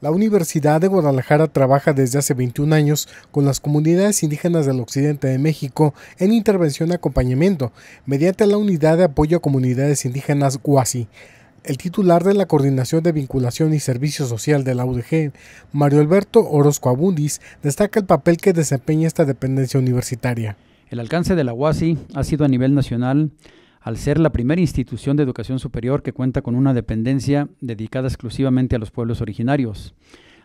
La Universidad de Guadalajara trabaja desde hace 21 años con las comunidades indígenas del occidente de México en intervención y acompañamiento, mediante la Unidad de Apoyo a Comunidades Indígenas UASI. El titular de la Coordinación de Vinculación y Servicio Social de la UDG, Mario Alberto Orozco Abundis, destaca el papel que desempeña esta dependencia universitaria. El alcance de la UASI ha sido a nivel nacional al ser la primera institución de educación superior que cuenta con una dependencia dedicada exclusivamente a los pueblos originarios.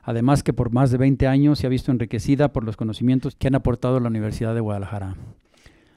Además que por más de 20 años se ha visto enriquecida por los conocimientos que han aportado la Universidad de Guadalajara.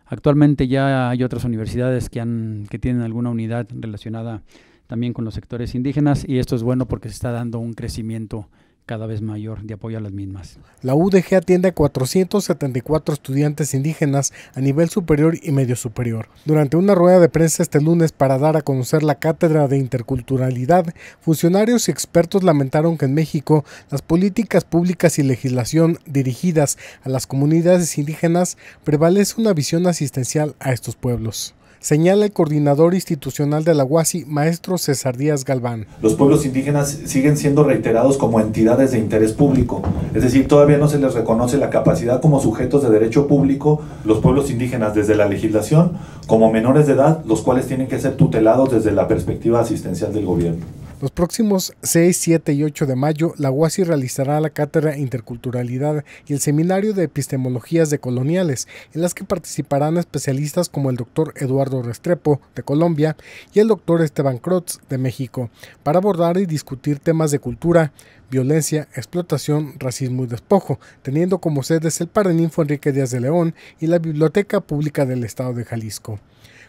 Actualmente ya hay otras universidades que, que tienen alguna unidad relacionada también con los sectores indígenas y esto es bueno porque se está dando un crecimiento cada vez mayor de apoyo a las mismas. La UDG atiende a 474 estudiantes indígenas a nivel superior y medio superior. Durante una rueda de prensa este lunes para dar a conocer la cátedra de interculturalidad, funcionarios y expertos lamentaron que en México las políticas públicas y legislación dirigidas a las comunidades indígenas prevalece una visión asistencial a estos pueblos señala el coordinador institucional de la UASI, maestro César Díaz Galván. Los pueblos indígenas siguen siendo reiterados como entidades de interés público, es decir, todavía no se les reconoce la capacidad como sujetos de derecho público los pueblos indígenas desde la legislación como menores de edad, los cuales tienen que ser tutelados desde la perspectiva asistencial del gobierno. Los próximos 6, 7 y 8 de mayo, la UASI realizará la cátedra Interculturalidad y el seminario de epistemologías de coloniales, en las que participarán especialistas como el doctor Eduardo Restrepo, de Colombia, y el doctor Esteban Crotz, de México, para abordar y discutir temas de cultura, violencia, explotación, racismo y despojo, teniendo como sedes el Paraninfo Enrique Díaz de León y la Biblioteca Pública del Estado de Jalisco.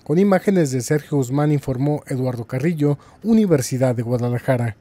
Con imágenes de Sergio Guzmán informó Eduardo Carrillo, Universidad de Guadalajara.